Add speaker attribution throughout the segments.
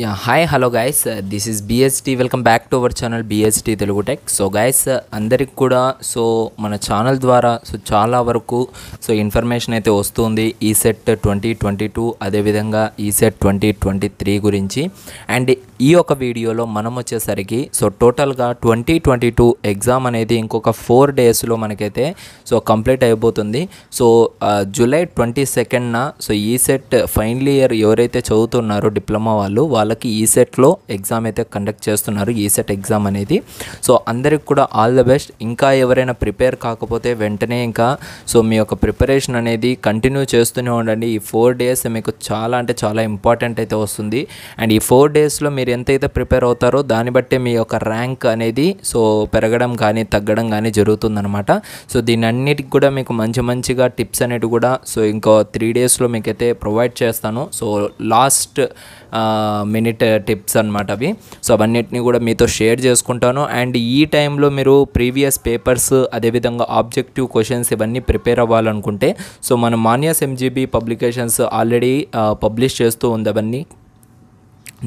Speaker 1: yeah hi hello guys this is BST welcome back to our channel BST Telugu tech so guys అందరికి కూడా so మన channel ద్వారా so చాలా వరకు so information అయితే వస్తుంది ఈ సెట్ ట్వంటీ ట్వంటీ టూ అదేవిధంగా ECET twenty twenty three గురించి అండ్ ఈ యొక్క వీడియోలో మనం వచ్చేసరికి సో టోటల్గా ట్వంటీ ట్వంటీ టూ ఎగ్జామ్ అనేది ఇంకొక ఫోర్ డేస్లో మనకైతే సో కంప్లీట్ అయిపోతుంది సో జూలై ట్వంటీ సెకండ్న so ECET final year ఎవరైతే చదువుతున్నారో డిప్లొమా వాళ్ళు వాళ్ళకి ఈసెట్లో ఎగ్జామ్ అయితే కండక్ట్ చేస్తున్నారు ఈసెట్ ఎగ్జామ్ అనేది సో అందరికి కూడా ఆల్ ద బెస్ట్ ఇంకా ఎవరైనా ప్రిపేర్ కాకపోతే వెంటనే ఇంకా సో మీ యొక్క ప్రిపరేషన్ అనేది కంటిన్యూ చేస్తూనే ఉండండి ఈ ఫోర్ డేస్ మీకు చాలా అంటే చాలా ఇంపార్టెంట్ అయితే వస్తుంది అండ్ ఈ ఫోర్ డేస్లో మీరు ఎంతైతే ప్రిపేర్ అవుతారో దాన్ని బట్టే మీ యొక్క ర్యాంక్ అనేది సో పెరగడం కానీ తగ్గడం కానీ జరుగుతుందనమాట సో దీని అన్నిటికి కూడా మీకు మంచి మంచిగా టిప్స్ అనేటివి కూడా సో ఇంకో త్రీ డేస్లో మీకైతే ప్రొవైడ్ చేస్తాను so last minute tips uh, అనమాట అవి సో అవన్నిటిని కూడా మీతో షేర్ చేసుకుంటాను అండ్ ఈ టైంలో మీరు ప్రీవియస్ పేపర్స్ అదేవిధంగా ఆబ్జెక్టివ్ క్వశ్చన్స్ ఇవన్నీ ప్రిపేర్ అవ్వాలనుకుంటే సో మన మాన్యాస్ MGB publications already uh, publish చేస్తూ ఉంది అవన్నీ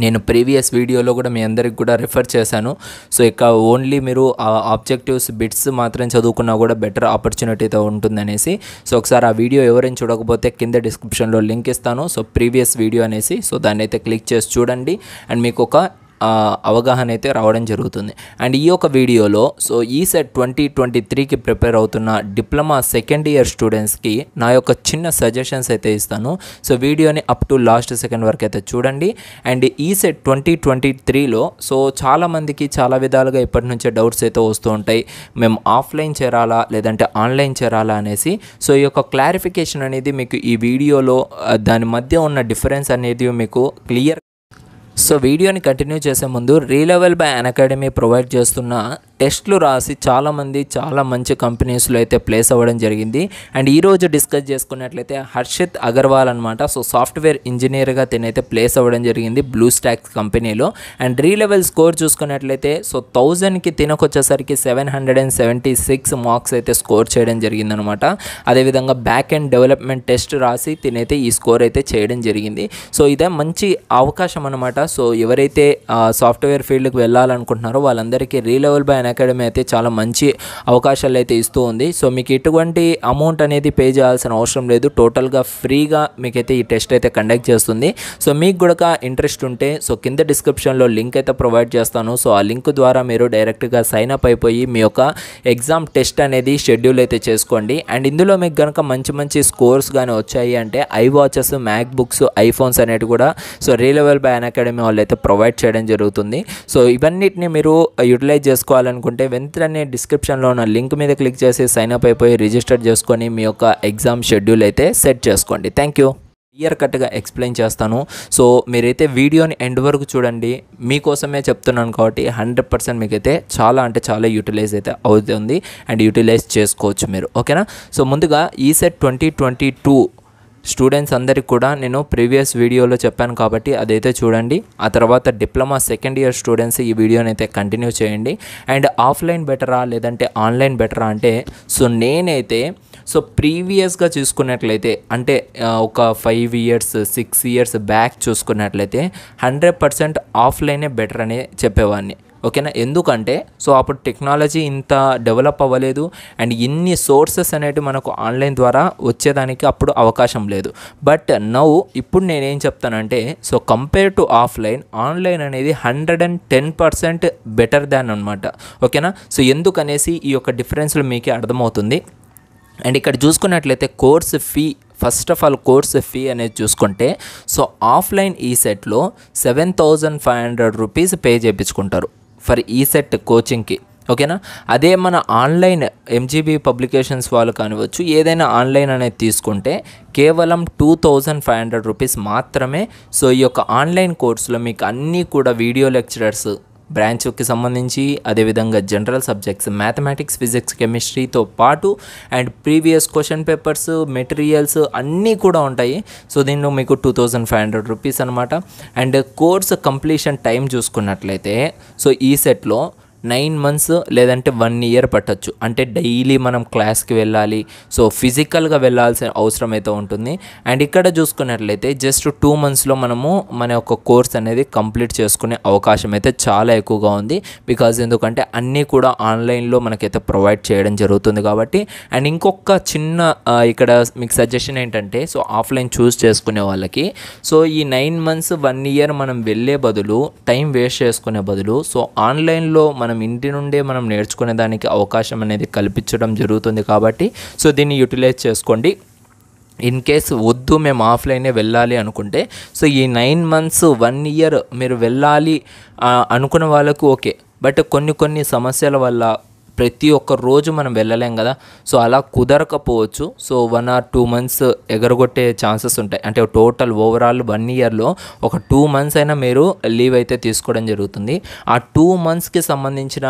Speaker 1: నేను ప్రీవియస్ వీడియోలో కూడా మీ అందరికి కూడా రిఫర్ చేశాను సో ఇక ఓన్లీ మీరు ఆబ్జెక్టివ్స్ బిట్స్ మాత్రం చదువుకున్నా కూడా బెటర్ ఆపర్చునిటీతో ఉంటుందనేసి సో ఒకసారి ఆ వీడియో ఎవరైనా చూడకపోతే కింద డిస్క్రిప్షన్లో లింక్ ఇస్తాను సో ప్రీవియస్ వీడియో అనేసి సో దాన్ని అయితే క్లిక్ చేసి చూడండి అండ్ మీకు ఒక అవగాహన అయితే రావడం జరుగుతుంది అండ్ ఈ యొక్క వీడియోలో so ECET twenty twenty త్రీకి ప్రిపేర్ అవుతున్న డిప్లొమా సెకండ్ ఇయర్ స్టూడెంట్స్కి నా యొక్క చిన్న సజెషన్స్ అయితే ఇస్తాను సో వీడియోని అప్ టు లాస్ట్ సెకండ్ వరకు అయితే చూడండి and ECET twenty twenty త్రీలో సో చాలామందికి చాలా విధాలుగా ఇప్పటి నుంచే డౌట్స్ అయితే వస్తూ ఉంటాయి మేము ఆఫ్లైన్ చేరాలా లేదంటే ఆన్లైన్ చేరాలా అనేసి సో ఈ యొక్క క్లారిఫికేషన్ అనేది మీకు ఈ వీడియోలో దాని మధ్య ఉన్న డిఫరెన్స్ అనేది మీకు క్లియర్ సో వీడియోని కంటిన్యూ చేసే ముందు Relevel by Unacademy provide చేస్తున్న టెస్ట్లు రాసి చాలామంది చాలా మంచి కంపెనీస్లో అయితే ప్లేస్ అవ్వడం జరిగింది అండ్ ఈరోజు డిస్కస్ చేసుకున్నట్లయితే హర్షిత్ అగర్వాల్ అనమాట సో సాఫ్ట్వేర్ ఇంజనీర్గా తినైతే ప్లేస్ అవ్వడం జరిగింది బ్లూ స్టాక్స్ కంపెనీలో అండ్ రీ లెవెల్ స్కోర్ చూసుకున్నట్లయితే సో థౌజండ్కి తినకొచ్చేసరికి seven hundred and seventy six marks అయితే స్కోర్ చేయడం జరిగిందనమాట అదేవిధంగా బ్యాక్ అండ్ డెవలప్మెంట్ టెస్ట్ రాసి తినైతే ఈ స్కోర్ అయితే చేయడం జరిగింది సో ఇదే మంచి అవకాశం అనమాట సో ఎవరైతే సాఫ్ట్వేర్ ఫీల్డ్కి వెళ్ళాలనుకుంటున్నారో వాళ్ళందరికీ Relevel by online academy అయితే చాలా మంచి అవకాశాలు అయితే ఇస్తూ ఉంది సో మీకు ఎటువంటి అమౌంట్ అనేది పే చేయాల్సిన అవసరం లేదు టోటల్గా ఫ్రీగా మీకైతే ఈ టెస్ట్ అయితే కండక్ట్ చేస్తుంది సో మీకు కూడా ఇంట్రెస్ట్ ఉంటే సో కింద డిస్క్రిప్షన్లో లింక్ అయితే ప్రొవైడ్ చేస్తాను సో ఆ లింక్ ద్వారా మీరు డైరెక్ట్గా సైన్ అప్ అయిపోయి మీ యొక్క ఎగ్జామ్ టెస్ట్ అనేది షెడ్యూల్ అయితే చేసుకోండి అండ్ ఇందులో మీకు కనుక మంచి మంచి స్కోర్స్ కానీ వచ్చాయి అంటే I watches MacBooks iPhones అనేవి కూడా so Relevel by Unacademy వాళ్ళు అయితే ప్రొవైడ్ చేయడం జరుగుతుంది సో ఇవన్నిటిని మీరు యూటిలైజ్ చేసుకోవాలని చేయాలనుకుంటే వెంటనే డిస్క్రిప్షన్లో ఉన్న లింక్ మీద క్లిక్ చేసి సైన్అప్ అయిపోయి రిజిస్టర్ చేసుకొని మీ యొక్క ఎగ్జామ్ షెడ్యూల్ అయితే సెట్ చేసుకోండి థ్యాంక్ యూ క్లియర్ కట్గా ఎక్స్ప్లెయిన్ చేస్తాను సో మీరైతే వీడియోని ఎండ్ వరకు చూడండి మీకోసమే చెప్తున్నాను కాబట్టి హండ్రెడ్ పర్సెంట్ మీకైతే చాలా అంటే చాలా యూటిలైజ్ అయితే అవుతుంది అండ్ యూటిలైజ్ చేసుకోవచ్చు మీరు ఓకేనా సో ముందుగా ECET twenty twenty two students అందరికీ కూడా నేను ప్రీవియస్ వీడియోలో చెప్పాను కాబట్టి అదైతే చూడండి ఆ తర్వాత డిప్లొమా సెకండ్ ఇయర్ స్టూడెంట్స్ ఈ వీడియోని అయితే కంటిన్యూ చేయండి అండ్ ఆఫ్లైన్ బెటరా లేదంటే ఆన్లైన్ బెటరా అంటే సో నేనైతే సో ప్రీవియస్గా చూసుకున్నట్లయితే అంటే ఒక five years six years back చూసుకున్నట్లయితే హండ్రెడ్ పర్సెంట్ ఆఫ్లైనే బెటర్ అని చెప్పేవాడిని ఓకేనా ఎందుకంటే సో అప్పుడు టెక్నాలజీ ఇంత డెవలప్ అవ్వలేదు అండ్ ఇన్ని సోర్సెస్ అనేవి మనకు ఆన్లైన్ ద్వారా వచ్చేదానికి అప్పుడు అవకాశం లేదు బట్ నౌ ఇప్పుడు నేనేం చెప్తానంటే so compare to offline online అనేది hundred and ten percent better than అనమాట ఓకేనా సో ఎందుకనేసి ఈ యొక్క డిఫరెన్స్లు మీకే అర్థమవుతుంది అండ్ ఇక్కడ చూసుకున్నట్లయితే course fee first of all course fee అనేది చూసుకుంటే సో ఆఫ్లైన్ ఈ సెట్లో seven thousand five hundred rupees pay చేయించుకుంటారు ఫర్ ఈసెట్ కోచింగ్కి ఓకేనా అదే మన ఆన్లైన్ ఎంజీబీ పబ్లికేషన్స్ వాళ్ళు కానివచ్చు ఏదైనా ఆన్లైన్ అనేది తీసుకుంటే కేవలం two thousand five hundred rupees మాత్రమే సో ఈ యొక్క ఆన్లైన్ కోర్సులో మీకు అన్నీ కూడా వీడియో లెక్చరర్స్ బ్రాంచ్కి సంబంధించి అదేవిధంగా జనరల్ సబ్జెక్ట్స్ మ్యాథమెటిక్స్ ఫిజిక్స్ కెమిస్ట్రీతో పాటు and previous question papers materials అన్నీ కూడా ఉంటాయి సో దీనిలో మీకు two thousand five hundred rupees అనమాట అండ్ కోర్స్ కంప్లీషన్ టైం చూసుకున్నట్లయితే సో ఈ సెట్లో నైన్ మంత్స్ లేదంటే వన్ ఇయర్ పట్టచ్చు అంటే డైలీ మనం క్లాస్కి వెళ్ళాలి సో ఫిజికల్గా వెళ్ళాల్సిన అవసరం అయితే ఉంటుంది అండ్ ఇక్కడ చూసుకున్నట్లయితే జస్ట్ టూ మంత్స్లో మనము మన యొక్క కోర్స్ అనేది కంప్లీట్ చేసుకునే అవకాశం అయితే చాలా ఎక్కువగా ఉంది బికాజ్ ఎందుకంటే అన్నీ కూడా ఆన్లైన్లో మనకైతే ప్రొవైడ్ చేయడం జరుగుతుంది కాబట్టి అండ్ ఇంకొక చిన్న ఇక్కడ మీకు సజెషన్ ఏంటంటే సో ఆఫ్లైన్ చూస్ చేసుకునే వాళ్ళకి సో ఈ నైన్ మంత్స్ వన్ ఇయర్ మనం వెళ్ళే బదులు టైం వేస్ట్ చేసుకునే బదులు సో ఆన్లైన్లో మనం మనం ఇంటి నుండే మనం నేర్చుకునే దానికి అవకాశం అనేది కల్పించడం జరుగుతుంది కాబట్టి సో దీన్ని యూటిలైజ్ చేసుకోండి ఇన్ కేస్ వద్దు మేము ఆఫ్లైనే వెళ్ళాలి అనుకుంటే సో ఈ నైన్ మంత్స్ వన్ ఇయర్ మీరు వెళ్ళాలి అనుకున్న వాళ్ళకు ఓకే బట్ కొన్ని కొన్ని సమస్యల వల్ల ప్రతి ఒక్క రోజు మనం వెళ్ళలేం కదా సో అలా కుదరకపోవచ్చు so one or two months ఎగరగొట్టే ఛాన్సెస్ ఉంటాయి అంటే టోటల్ ఓవరాల్ వన్ ఇయర్లో ఒక టూ మంత్స్ అయినా మీరు లీవ్ అయితే తీసుకోవడం జరుగుతుంది ఆ టూ మంత్స్కి సంబంధించిన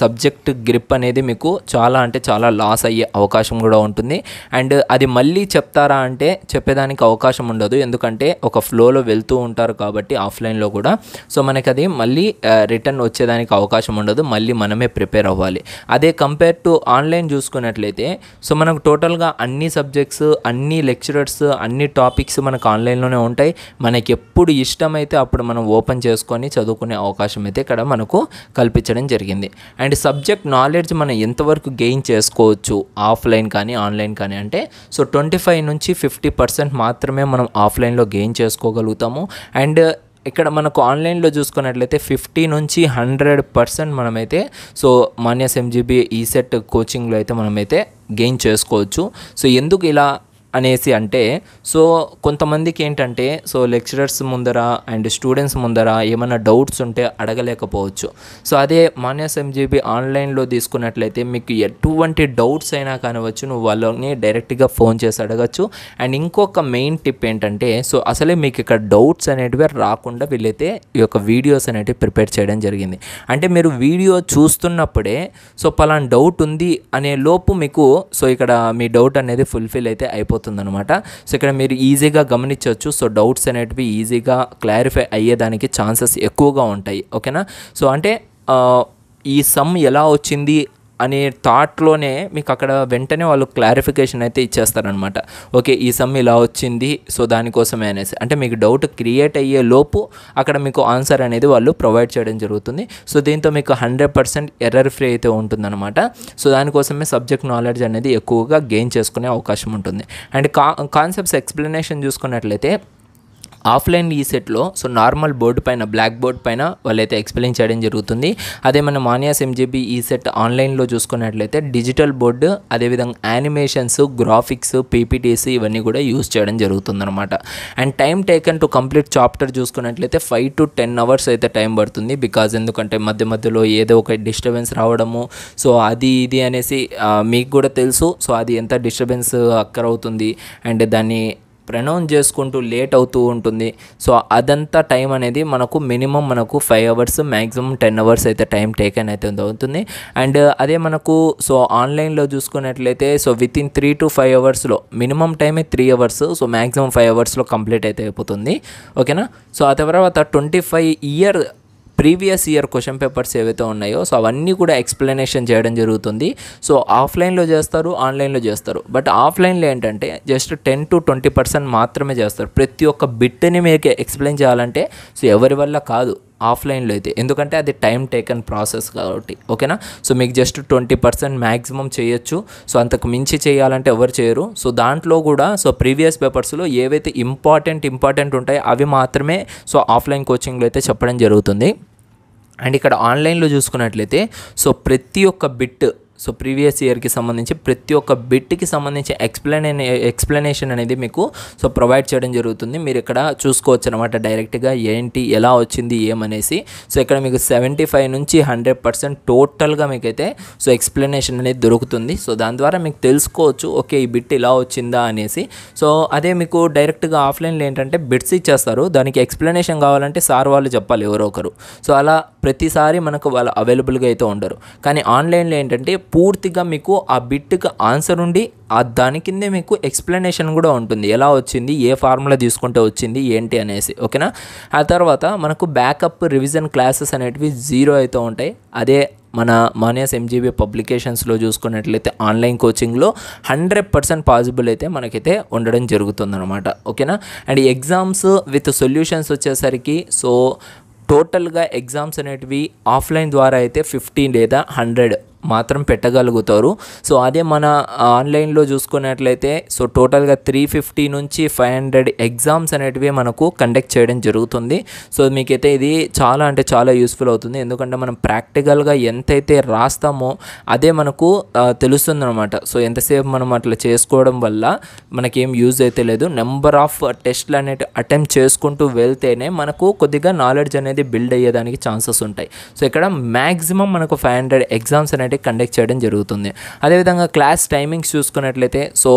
Speaker 1: సబ్జెక్ట్ గ్రిప్ అనేది మీకు చాలా అంటే చాలా లాస్ అయ్యే అవకాశం కూడా ఉంటుంది అండ్ అది మళ్ళీ చెప్తారా అంటే చెప్పేదానికి అవకాశం ఉండదు ఎందుకంటే ఒక ఫ్లోలో వెళ్తూ ఉంటారు కాబట్టి ఆఫ్లైన్లో కూడా సో మనకి అది మళ్ళీ రిటర్న్ వచ్చేదానికి అవకాశం ఉండదు మళ్ళీ మనమే ప్రిపేర్ అవ్వాలి అదే కంపేర్ టు ఆన్లైన్ చూసుకున్నట్లయితే సో మనకు టోటల్గా అన్ని సబ్జెక్ట్స్ అన్ని లెక్చరర్స్ అన్ని టాపిక్స్ మనకు ఆన్లైన్లోనే ఉంటాయి మనకి ఎప్పుడు ఇష్టమైతే అప్పుడు మనం ఓపెన్ చేసుకొని చదువుకునే అవకాశం అయితే ఇక్కడ మనకు కల్పించడం జరిగింది అండ్ సబ్జెక్ట్ నాలెడ్జ్ మనం ఎంతవరకు గెయిన్ చేసుకోవచ్చు ఆఫ్లైన్ కానీ ఆన్లైన్ కానీ అంటే సో ట్వంటీ ఫైవ్ నుంచి ఫిఫ్టీ పర్సెంట్ మాత్రమే మనం ఆఫ్లైన్లో గెయిన్ చేసుకోగలుగుతాము అండ్ ఇక్కడ మనకు ఆన్లైన్లో చూసుకున్నట్లయితే ఫిఫ్టీ నుంచి హండ్రెడ్ పర్సెంట్ మనమైతే సో మాన్యస్ ఎంజీబీ ఈసెట్ కోచింగ్లో అయితే మనమైతే గెయిన్ చేసుకోవచ్చు సో ఎందుకు ఇలా అనేసి అంటే సో కొంతమందికి ఏంటంటే సో లెక్చరర్స్ ముందర అండ్ స్టూడెంట్స్ ముందర ఏమైనా డౌట్స్ ఉంటే అడగలేకపోవచ్చు సో అదే మాన్యాస్ ఎంజీబీ ఆన్లైన్లో తీసుకున్నట్లయితే మీకు ఎటువంటి డౌట్స్ అయినా కానివచ్చు నువ్వు వాళ్ళని డైరెక్ట్గా ఫోన్ చేసి అడగచ్చు అండ్ ఇంకొక మెయిన్ టిప్ ఏంటంటే సో అసలే మీకు ఇక్కడ డౌట్స్ అనేటివి రాకుండా వీళ్ళైతే ఈ యొక్క వీడియోస్ అనేటివి ప్రిపేర్ చేయడం జరిగింది అంటే మీరు వీడియో చూస్తున్నప్పుడే సో పలానా డౌట్ ఉంది అనే లోపు మీకు సో ఇక్కడ మీ డౌట్ అనేది ఫుల్ఫిల్ అయితే అయిపోతుంది అయిపోతుందనమాట సో ఇక్కడ మీరు ఈజీగా గమనించవచ్చు సో డౌట్స్ అనేటివి ఈజీగా క్లారిఫై అయ్యేదానికి ఛాన్సెస్ ఎక్కువగా ఉంటాయి ఓకేనా సో అంటే ఈ సమ్ ఎలా వచ్చింది అనే థాట్లోనే మీకు అక్కడ వెంటనే వాళ్ళు క్లారిఫికేషన్ అయితే ఇచ్చేస్తారనమాట ఓకే ఈ సమ్ ఇలా వచ్చింది సో దానికోసమే అనేసి అంటే మీకు డౌట్ క్రియేట్ అయ్యే లోపు అక్కడ మీకు ఆన్సర్ అనేది వాళ్ళు ప్రొవైడ్ చేయడం జరుగుతుంది సో దీంతో మీకు హండ్రెడ్ పర్సెంట్ ఎర్రర్ ఫ్రీ అయితే ఉంటుందన్నమాట సో దానికోసమే సబ్జెక్ట్ నాలెడ్జ్ అనేది ఎక్కువగా గెయిన్ చేసుకునే అవకాశం ఉంటుంది అండ్ కా కాన్సెప్ట్స్ ఎక్స్ప్లెనేషన్ చూసుకున్నట్లయితే ఆఫ్లైన్ సెట్లో సో నార్మల్ బోర్డు పైన బ్లాక్ బోర్డ్ పైన వాళ్ళైతే ఎక్స్ప్లెయిన్ చేయడం జరుగుతుంది అదే మన మానియాస్ ఎంజేబీ ఈ సెట్ ఆన్లైన్లో చూసుకున్నట్లయితే డిజిటల్ బోర్డు అదేవిధంగా యానిమేషన్స్ గ్రాఫిక్స్ పీపీటీస్ ఇవన్నీ కూడా యూస్ చేయడం జరుగుతుందనమాట and time taken to complete chapter చూసుకున్నట్లయితే ఫైవ్ టు టెన్ అవర్స్ అయితే టైం పడుతుంది బికాజ్ ఎందుకంటే మధ్య మధ్యలో ఏదో ఒక డిస్టర్బెన్స్ రావడము సో అది ఇది అనేసి మీకు కూడా తెలుసు సో అది ఎంత డిస్టర్బెన్స్ అక్కర్ అవుతుంది అండ్ దాన్ని ప్రొనౌన్స్ చేసుకుంటూ లేట్ అవుతూ ఉంటుంది సో అదంతా టైం అనేది మనకు మినిమం మనకు five hours maximum ten hours అయితే టైం టేకెన్ అయితే అవుతుంది అండ్ అదే మనకు సో ఆన్లైన్లో చూసుకున్నట్లయితే so with in three to five అవర్స్లో మినిమం టైమే three hours so maximum five అవర్స్లో కంప్లీట్ అయితే అయిపోతుంది ఓకేనా సో ఆ తర్వాత twenty five year previous year question papers ఏవైతే ఉన్నాయో సో అవన్నీ కూడా ఎక్స్ప్లెనేషన్ చేయడం జరుగుతుంది సో ఆఫ్లైన్లో చేస్తారు ఆన్లైన్లో చేస్తారు బట్ ఆఫ్లైన్లో ఏంటంటే just ten to twenty percent మాత్రమే చేస్తారు ప్రతి ఒక్క బిట్ని మీకు ఎక్స్ప్లెయిన్ చేయాలంటే సో ఎవరి వల్ల కాదు ఆఫ్లైన్లో అయితే ఎందుకంటే అది టైం టేకన్ ప్రాసెస్ కాబట్టి ఓకేనా సో మీకు జస్ట్ ట్వంటీ పర్సెంట్ మ్యాక్సిమం చేయొచ్చు సో అంతకు మించి చేయాలంటే ఎవరు చేయరు సో దాంట్లో కూడా సో ప్రీవియస్ పేపర్స్లో ఏవైతే ఇంపార్టెంట్ ఇంపార్టెంట్ ఉంటాయో అవి మాత్రమే సో ఆఫ్లైన్ కోచింగ్లో అయితే చెప్పడం జరుగుతుంది అండ్ ఇక్కడ ఆన్లైన్లో చూసుకున్నట్లయితే సో ప్రతి ఒక్క బిట్ సో ప్రీవియస్ ఇయర్కి సంబంధించి ప్రతి ఒక్క బిట్కి సంబంధించి ఎక్స్ప్లెయిన్ ఎక్స్ప్లెనేషన్ అనేది మీకు సో ప్రొవైడ్ చేయడం జరుగుతుంది మీరు ఇక్కడ చూసుకోవచ్చు అనమాట డైరెక్ట్గా ఏంటి ఎలా వచ్చింది ఏమనేసి సో ఇక్కడ మీకు సెవెంటీ ఫైవ్ నుంచి హండ్రెడ్ పర్సెంట్ టోటల్గా మీకైతే సో ఎక్స్ప్లెనేషన్ అనేది దొరుకుతుంది సో దాని ద్వారా మీకు తెలుసుకోవచ్చు ఓకే ఈ బిట్ ఇలా వచ్చిందా అనేసి సో అదే మీకు డైరెక్ట్గా ఆఫ్లైన్లో ఏంటంటే బిట్స్ ఇచ్చేస్తారు దానికి ఎక్స్ప్లెనేషన్ కావాలంటే సార్ వాళ్ళు చెప్పాలి ఎవరో ఒకరు సో అలా ప్రతిసారి మనకు వాళ్ళు అవైలబుల్గా అయితే ఉండరు కానీ ఆన్లైన్లో ఏంటంటే పూర్తిగా మీకు ఆ బిట్కి ఆన్సర్ ఉండి ఆ దాని కిందే మీకు ఎక్స్ప్లెనేషన్ కూడా ఉంటుంది ఎలా వచ్చింది ఏ ఫార్ములా తీసుకుంటే వచ్చింది ఏంటి అనేసి ఓకేనా ఆ తర్వాత మనకు బ్యాకప్ రివిజన్ క్లాసెస్ అనేటివి జీరో అయితే ఉంటాయి అదే మన మానియాస్ ఎంజీబీ పబ్లికేషన్స్లో చూసుకున్నట్లయితే ఆన్లైన్ కోచింగ్లో హండ్రెడ్ పర్సెంట్ పాసిబుల్ అయితే మనకైతే ఉండడం జరుగుతుందనమాట ఓకేనా అండ్ ఎగ్జామ్స్ విత్ సొల్యూషన్స్ వచ్చేసరికి సో టోటల్గా ఎగ్జామ్స్ అనేటివి ఆఫ్లైన్ ద్వారా అయితే ఫిఫ్టీన్ లేదా హండ్రెడ్ మాత్రం పెట్టగలుగుతారు సో అదే మన ఆన్లైన్లో చూసుకున్నట్లయితే సో టోటల్గా త్రీ ఫిఫ్టీ నుంచి ఫైవ్ హండ్రెడ్ ఎగ్జామ్స్ అనేటివి మనకు కండక్ట్ చేయడం జరుగుతుంది సో మీకైతే ఇది చాలా అంటే చాలా యూస్ఫుల్ అవుతుంది ఎందుకంటే మనం ప్రాక్టికల్గా ఎంతైతే రాస్తామో అదే మనకు తెలుస్తుంది అనమాట సో ఎంతసేపు మనం అట్లా చేసుకోవడం వల్ల మనకేం యూజ్ అయితే లేదు నెంబర్ ఆఫ్ టెస్ట్లు అనేవి అటెంప్ట్ చేసుకుంటూ వెళ్తేనే మనకు కొద్దిగా నాలెడ్జ్ అనేది బిల్డ్ అయ్యేదానికి ఛాన్సెస్ ఉంటాయి సో ఇక్కడ మ్యాక్సిమం మనకు ఫైవ్ హండ్రెడ్ ఎగ్జామ్స్ అనేవి అనేది కండక్ట్ చేయడం జరుగుతుంది అదేవిధంగా క్లాస్ టైమింగ్స్ చూసుకున్నట్లయితే సో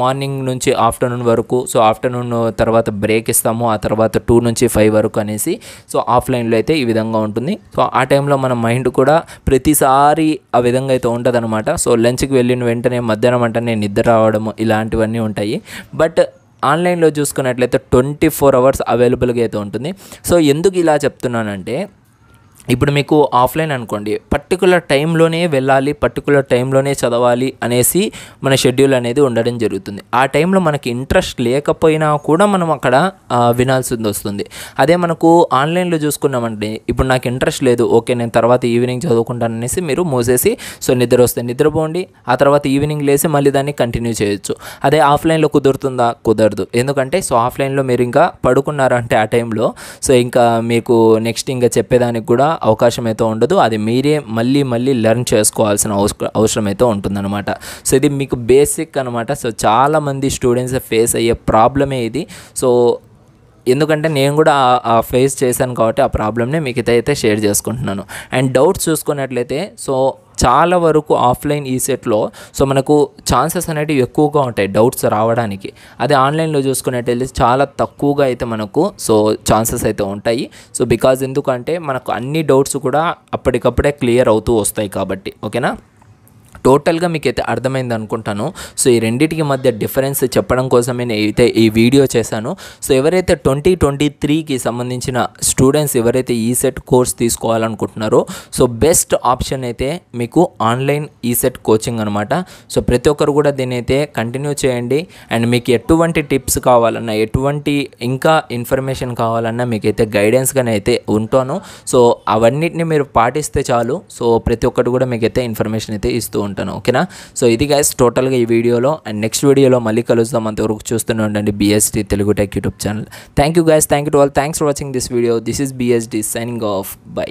Speaker 1: మార్నింగ్ నుంచి ఆఫ్టర్నూన్ వరకు సో ఆఫ్టర్నూన్ తర్వాత బ్రేక్ ఇస్తాము ఆ తర్వాత టూ నుంచి ఫైవ్ వరకు అనేసి సో ఆఫ్లైన్లో అయితే ఈ విధంగా ఉంటుంది సో ఆ టైంలో మన మైండ్ కూడా ప్రతిసారి ఆ విధంగా అయితే ఉంటుంది అనమాట సో లంచ్కి వెళ్ళిన వెంటనే మధ్యాహ్నం అంటేనే నిద్ర రావడము ఇలాంటివన్నీ ఉంటాయి బట్ ఆన్లైన్లో చూసుకున్నట్లయితే ట్వంటీ ఫోర్ అవర్స్ అవైలబుల్గా అయితే ఉంటుంది సో ఎందుకు ఇలా చెప్తున్నానంటే ఇప్పుడు మీకు ఆఫ్లైన్ అనుకోండి పర్టికులర్ టైంలోనే వెళ్ళాలి పర్టికులర్ టైంలోనే చదవాలి అనేసి మన షెడ్యూల్ అనేది ఉండడం జరుగుతుంది ఆ టైంలో మనకి ఇంట్రెస్ట్ లేకపోయినా కూడా మనం అక్కడ వినాల్సింది వస్తుంది అదే మనకు ఆన్లైన్లో చూసుకున్నామంటే ఇప్పుడు నాకు ఇంట్రెస్ట్ లేదు ఓకే నేను తర్వాత ఈవినింగ్ చదువుకుంటాను అనేసి మీరు మూసేసి సో నిద్ర వస్తే నిద్రపోండి ఆ తర్వాత ఈవినింగ్ లేసి మళ్ళీ దాన్ని కంటిన్యూ చేయొచ్చు అదే ఆఫ్లైన్లో కుదురుతుందా కుదరదు ఎందుకంటే సో ఆఫ్లైన్లో మీరు ఇంకా పడుకున్నారంటే ఆ టైంలో సో ఇంకా మీకు నెక్స్ట్ ఇంకా చెప్పేదానికి కూడా అవకాశం అయితే ఉండదు అది మీరే మళ్ళీ మళ్ళీ లెర్న్ చేసుకోవాల్సిన అవసరం అయితే ఉంటుందన్నమాట సో ఇది మీకు బేసిక్ అనమాట సో చాలామంది స్టూడెంట్స్ ఫేస్ అయ్యే ప్రాబ్లమే ఇది సో ఎందుకంటే నేను కూడా ఆ ఫేస్ చేశాను కాబట్టి ఆ ప్రాబ్లమ్ని మీకు అయితే షేర్ చేసుకుంటున్నాను అండ్ డౌట్స్ చూసుకున్నట్లయితే సో చాలా వరకు ఆఫ్లైన్ ఈసెట్లో సో మనకు ఛాన్సెస్ అనేటివి ఎక్కువగా ఉంటాయి డౌట్స్ రావడానికి అదే ఆన్లైన్లో చూసుకున్నట్టయితే చాలా తక్కువగా అయితే మనకు సో ఛాన్సెస్ అయితే ఉంటాయి సో బికాజ్ ఎందుకంటే మనకు అన్ని డౌట్స్ కూడా అప్పటికప్పుడే క్లియర్ అవుతూ వస్తాయి కాబట్టి ఓకేనా టోటల్గా మీకు అయితే అర్థమైంది అనుకుంటాను సో ఈ రెండింటికి మధ్య డిఫరెన్స్ చెప్పడం కోసమే అయితే ఈ వీడియో చేశాను సో ఎవరైతే ట్వంటీ ట్వంటీ త్రీకి సంబంధించిన స్టూడెంట్స్ ఎవరైతే ఈ సెట్ కోర్స్ తీసుకోవాలనుకుంటున్నారో సో బెస్ట్ ఆప్షన్ అయితే మీకు ఆన్లైన్ ఈ సెట్ కోచింగ్ అనమాట సో ప్రతి ఒక్కరు కూడా దీని అయితే కంటిన్యూ చేయండి అండ్ మీకు ఎటువంటి టిప్స్ కావాలన్నా ఎటువంటి ఇంకా ఇన్ఫర్మేషన్ కావాలన్నా మీకైతే గైడెన్స్గానే అయితే ఉంటాను సో అవన్నిటిని మీరు పాటిస్తే చాలు సో ప్రతి ఒక్కటి కూడా మీకైతే ఇన్ఫర్మేషన్ అయితే ఇస్తూ ఉంటాను అనుకుంటాను ఓకేనా సో ఇది గైస్ టోటల్గా ఈ వీడియోలో అండ్ నెక్స్ట్ వీడియోలో మళ్ళీ కలుస్తాం అంతవరకు చూస్తూనే ఉండండి BSD Telugu tech YouTube channel thank you guys thank you to all thanks for watching this video this is BSD signing off by